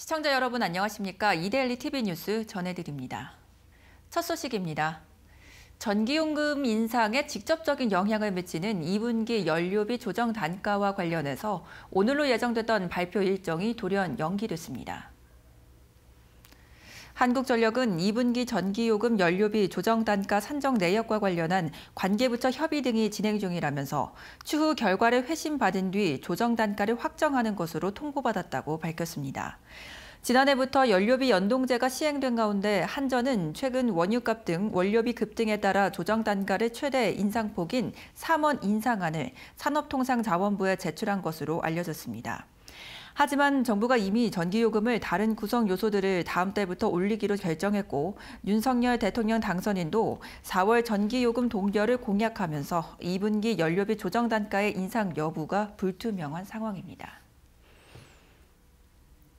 시청자 여러분 안녕하십니까? 이데일리 TV 뉴스 전해드립니다. 첫 소식입니다. 전기요금 인상에 직접적인 영향을 미치는 2분기 연료비 조정 단가와 관련해서 오늘로 예정됐던 발표 일정이 돌연 연기됐습니다. 한국전력은 2분기 전기요금 연료비 조정 단가 산정 내역과 관련한 관계부처 협의 등이 진행 중이라면서 추후 결과를 회신받은 뒤 조정 단가를 확정하는 것으로 통보받았다고 밝혔습니다. 지난해부터 연료비 연동제가 시행된 가운데 한전은 최근 원유값 등 원료비 급등에 따라 조정 단가를 최대 인상폭인 3원 인상안을 산업통상자원부에 제출한 것으로 알려졌습니다. 하지만 정부가 이미 전기요금을 다른 구성 요소들을 다음 달부터 올리기로 결정했고 윤석열 대통령 당선인도 4월 전기요금 동결을 공약하면서 2분기 연료비 조정 단가의 인상 여부가 불투명한 상황입니다.